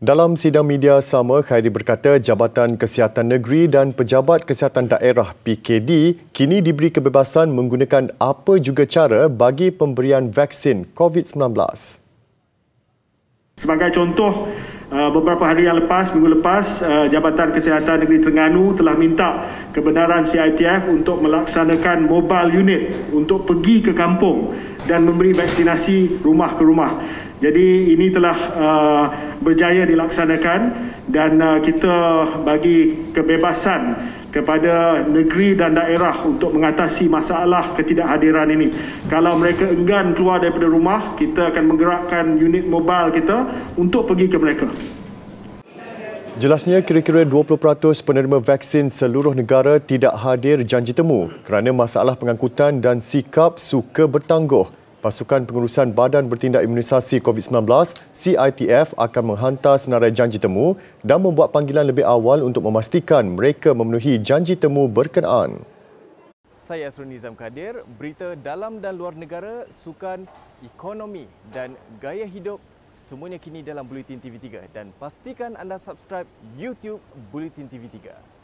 Dalam sidang media sama, Khairi berkata Jabatan Kesihatan Negeri dan Pejabat Kesihatan Daerah PKD kini diberi kebebasan menggunakan apa juga cara bagi pemberian vaksin COVID-19. Sebagai contoh, uh, beberapa hari yang lepas, minggu lepas, uh, Jabatan Kesihatan Negeri Terengganu telah minta kebenaran CITF untuk melaksanakan mobile unit untuk pergi ke kampung dan memberi vaksinasi rumah ke rumah. Jadi ini telah uh, berjaya dilaksanakan dan uh, kita bagi kebebasan kepada negeri dan daerah untuk mengatasi masalah ketidakhadiran ini. Kalau mereka enggan keluar daripada rumah, kita akan menggerakkan unit mobile kita untuk pergi ke mereka. Jelasnya kira-kira 20% penerima vaksin seluruh negara tidak hadir janji temu kerana masalah pengangkutan dan sikap suka bertangguh pasukan pengurusan Badan Bertindak Imunisasi COVID-19 CITF akan menghantar senarai janji temu dan membuat panggilan lebih awal untuk memastikan mereka memenuhi janji temu berkenaan. Saya Asrul Nizam Kadir, berita dalam dan luar negara, sukan, ekonomi dan gaya hidup semuanya kini dalam Bulletin TV3 dan pastikan anda subscribe YouTube Bulletin TV3.